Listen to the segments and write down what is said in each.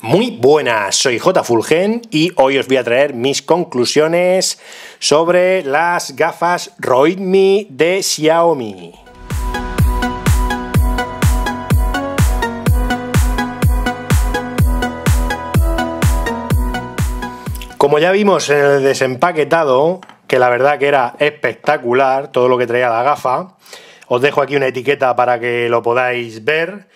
Muy buenas, soy J. Fulgen y hoy os voy a traer mis conclusiones sobre las gafas Roidmi de Xiaomi. Como ya vimos en el desempaquetado, que la verdad que era espectacular todo lo que traía la gafa, os dejo aquí una etiqueta para que lo podáis ver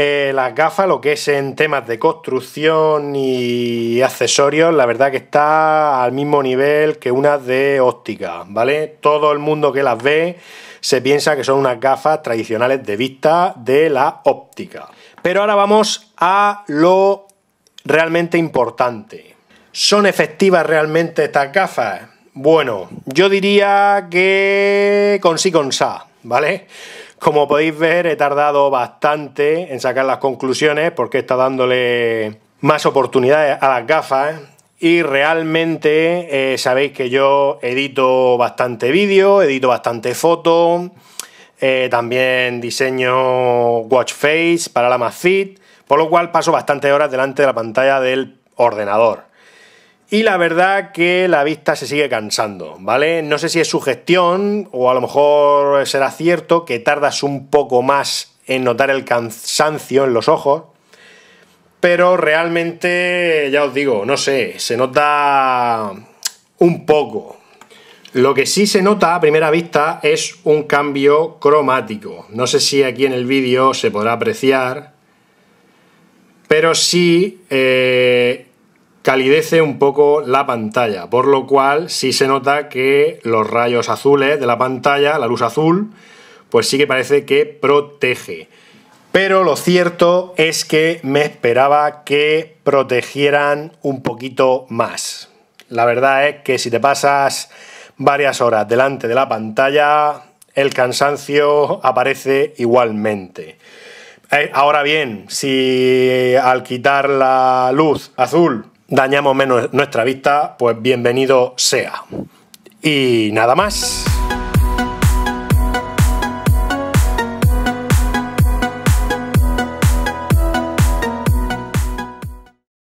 eh, las gafas, lo que es en temas de construcción y accesorios, la verdad que está al mismo nivel que unas de óptica, ¿vale? Todo el mundo que las ve se piensa que son unas gafas tradicionales de vista de la óptica. Pero ahora vamos a lo realmente importante. ¿Son efectivas realmente estas gafas? Bueno, yo diría que con sí, con sa, ¿vale? Como podéis ver, he tardado bastante en sacar las conclusiones porque está dándole más oportunidades a las gafas. Y realmente eh, sabéis que yo edito bastante vídeo, edito bastante foto, eh, también diseño watch face para la Mazfit, por lo cual paso bastantes horas delante de la pantalla del ordenador. Y la verdad que la vista se sigue cansando, ¿vale? No sé si es su gestión o a lo mejor será cierto que tardas un poco más en notar el cansancio en los ojos, pero realmente, ya os digo, no sé, se nota un poco. Lo que sí se nota a primera vista es un cambio cromático. No sé si aquí en el vídeo se podrá apreciar, pero sí eh, calidece un poco la pantalla, por lo cual sí se nota que los rayos azules de la pantalla, la luz azul, pues sí que parece que protege. Pero lo cierto es que me esperaba que protegieran un poquito más. La verdad es que si te pasas varias horas delante de la pantalla, el cansancio aparece igualmente. Eh, ahora bien, si al quitar la luz azul dañamos menos nuestra vista, pues bienvenido sea. Y nada más.